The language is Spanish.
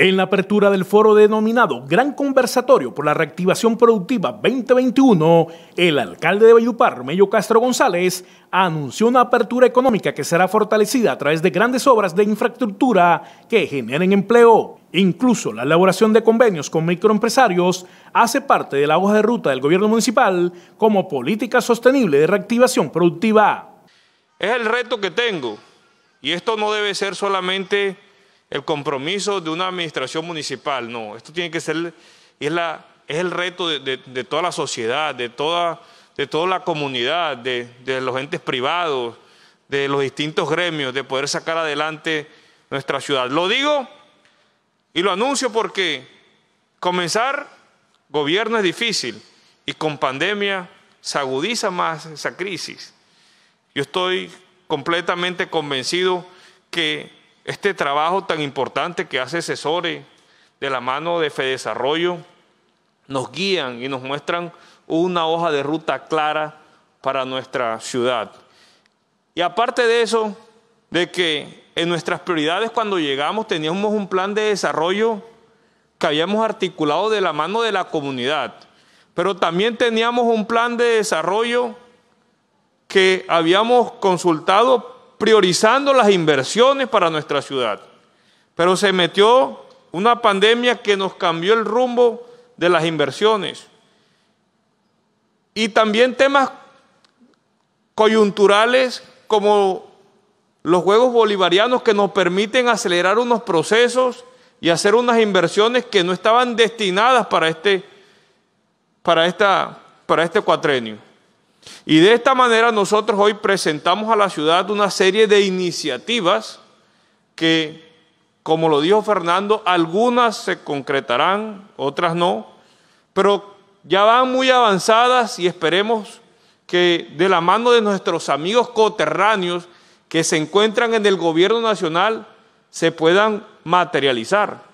En la apertura del foro denominado Gran Conversatorio por la Reactivación Productiva 2021, el alcalde de Bellupar, Mello Castro González, anunció una apertura económica que será fortalecida a través de grandes obras de infraestructura que generen empleo. Incluso la elaboración de convenios con microempresarios hace parte de la hoja de ruta del gobierno municipal como política sostenible de reactivación productiva. Es el reto que tengo y esto no debe ser solamente el compromiso de una administración municipal, no, esto tiene que ser, es, la, es el reto de, toda la sociedad, de toda, de toda la comunidad, de, de los entes privados, de los distintos gremios, de poder sacar adelante nuestra ciudad. Lo digo y lo anuncio porque comenzar gobierno es difícil y con pandemia se agudiza más esa crisis. Yo estoy completamente convencido que este trabajo tan importante que hace Asesores de la mano de Fedesarrollo, nos guían y nos muestran una hoja de ruta clara para nuestra ciudad. Y aparte de eso, de que en nuestras prioridades cuando llegamos teníamos un plan de desarrollo que habíamos articulado de la mano de la comunidad, pero también teníamos un plan de desarrollo que habíamos consultado priorizando las inversiones para nuestra ciudad. Pero se metió una pandemia que nos cambió el rumbo de las inversiones. Y también temas coyunturales como los Juegos Bolivarianos que nos permiten acelerar unos procesos y hacer unas inversiones que no estaban destinadas para este, para esta, para este cuatrenio. Y de esta manera nosotros hoy presentamos a la ciudad una serie de iniciativas que, como lo dijo Fernando, algunas se concretarán, otras no, pero ya van muy avanzadas y esperemos que de la mano de nuestros amigos coterráneos que se encuentran en el gobierno nacional se puedan materializar.